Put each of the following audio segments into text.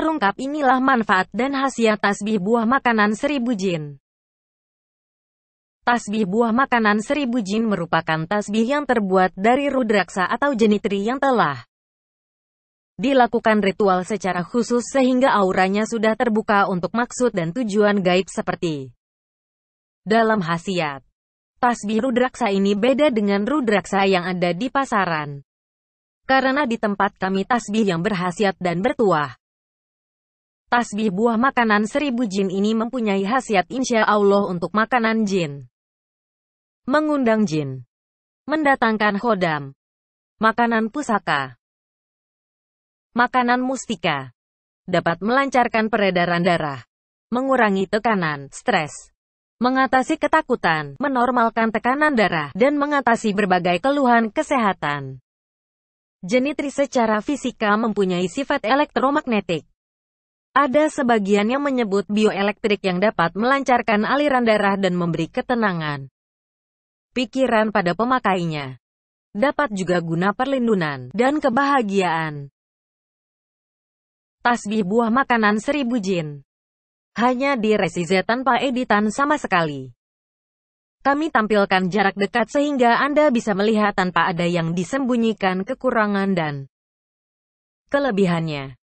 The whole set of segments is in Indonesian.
Terungkap inilah manfaat dan khasiat tasbih buah makanan seribu jin. Tasbih buah makanan seribu jin merupakan tasbih yang terbuat dari rudraksa atau jenitri yang telah dilakukan ritual secara khusus sehingga auranya sudah terbuka untuk maksud dan tujuan gaib seperti dalam khasiat. Tasbih rudraksa ini beda dengan rudraksa yang ada di pasaran. Karena di tempat kami tasbih yang berhasiat dan bertuah. Tasbih buah makanan seribu jin ini mempunyai khasiat insya Allah untuk makanan jin. Mengundang jin. Mendatangkan khodam. Makanan pusaka. Makanan mustika. Dapat melancarkan peredaran darah. Mengurangi tekanan, stres. Mengatasi ketakutan, menormalkan tekanan darah, dan mengatasi berbagai keluhan kesehatan. Jenitri secara fisika mempunyai sifat elektromagnetik. Ada sebagian yang menyebut bioelektrik yang dapat melancarkan aliran darah dan memberi ketenangan pikiran pada pemakainya. Dapat juga guna perlindungan dan kebahagiaan. Tasbih buah makanan seribu jin. Hanya di Resize tanpa editan sama sekali. Kami tampilkan jarak dekat sehingga Anda bisa melihat tanpa ada yang disembunyikan kekurangan dan kelebihannya.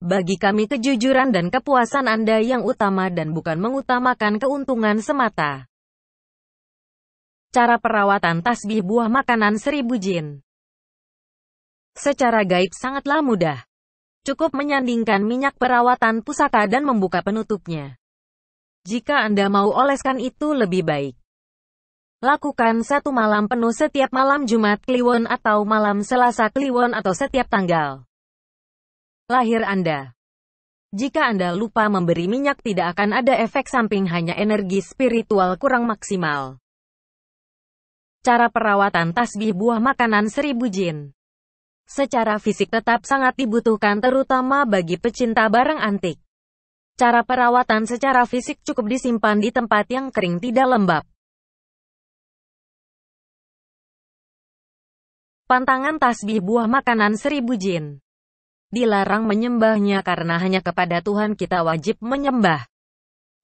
Bagi kami kejujuran dan kepuasan Anda yang utama dan bukan mengutamakan keuntungan semata. Cara perawatan tasbih buah makanan seribu jin. Secara gaib sangatlah mudah. Cukup menyandingkan minyak perawatan pusaka dan membuka penutupnya. Jika Anda mau oleskan itu lebih baik. Lakukan satu malam penuh setiap malam Jumat Kliwon atau malam Selasa Kliwon atau setiap tanggal lahir Anda. Jika Anda lupa memberi minyak tidak akan ada efek samping hanya energi spiritual kurang maksimal. Cara perawatan tasbih buah makanan seribu jin Secara fisik tetap sangat dibutuhkan terutama bagi pecinta barang antik. Cara perawatan secara fisik cukup disimpan di tempat yang kering tidak lembab. Pantangan tasbih buah makanan seribu jin dilarang menyembahnya karena hanya kepada Tuhan kita wajib menyembah.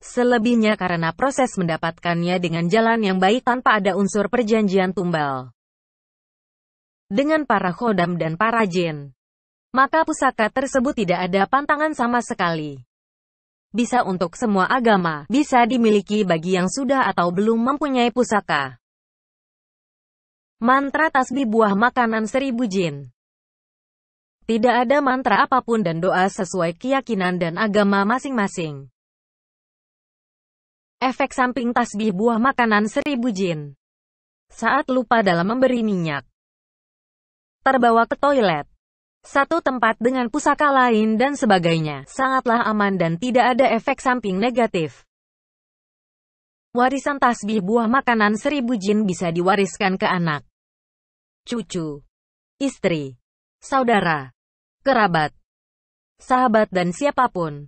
Selebihnya karena proses mendapatkannya dengan jalan yang baik tanpa ada unsur perjanjian tumbal. Dengan para khodam dan para jin, maka pusaka tersebut tidak ada pantangan sama sekali. Bisa untuk semua agama, bisa dimiliki bagi yang sudah atau belum mempunyai pusaka. Mantra tasbih buah makanan seribu jin tidak ada mantra apapun dan doa sesuai keyakinan dan agama masing-masing. Efek samping tasbih buah makanan seribu jin. Saat lupa dalam memberi minyak. Terbawa ke toilet. Satu tempat dengan pusaka lain dan sebagainya. Sangatlah aman dan tidak ada efek samping negatif. Warisan tasbih buah makanan seribu jin bisa diwariskan ke anak, cucu, istri, saudara, kerabat, sahabat dan siapapun.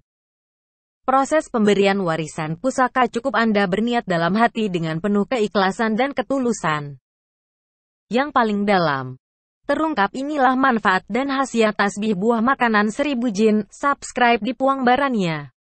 Proses pemberian warisan pusaka cukup Anda berniat dalam hati dengan penuh keikhlasan dan ketulusan. Yang paling dalam, terungkap inilah manfaat dan khasiat tasbih buah makanan seribu jin. Subscribe di Puang Barania.